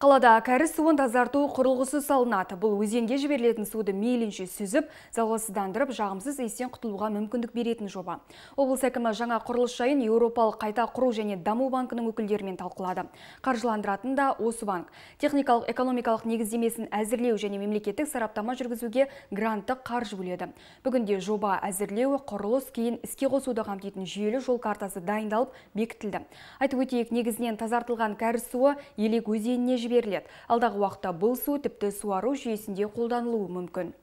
Қалада кәріс суын тазарту құрылғысы салынады. Бұл өзенге жіберілетін суды мейлінше сүзіп, залғысыздандырып, жағымсыз естен құтылуға мүмкіндік беретін жоба. Облыс әкімі жаңа құрылыс жайын Еуропалық қайта құру және даму банкінің өкілдерімен талқылады. Қаржыландыратын да осы банк. Техникалық экономикалық негіздемесін әзірлеу және мемлекеттік сараптама жүргізуге гранттық қаржы бөледі. Бүгінде жоба әзірлеуі құрылыс кейін іске қосуды қамтитын жүйелі жол картасы дайындалып бекітілді. Айтып өтейік, негізінен тазартылған кәріс суы елек өзеніне жіберіледі алдағы уақытта бұл су тіпті суару жүйесінде қолданылуы мүмкін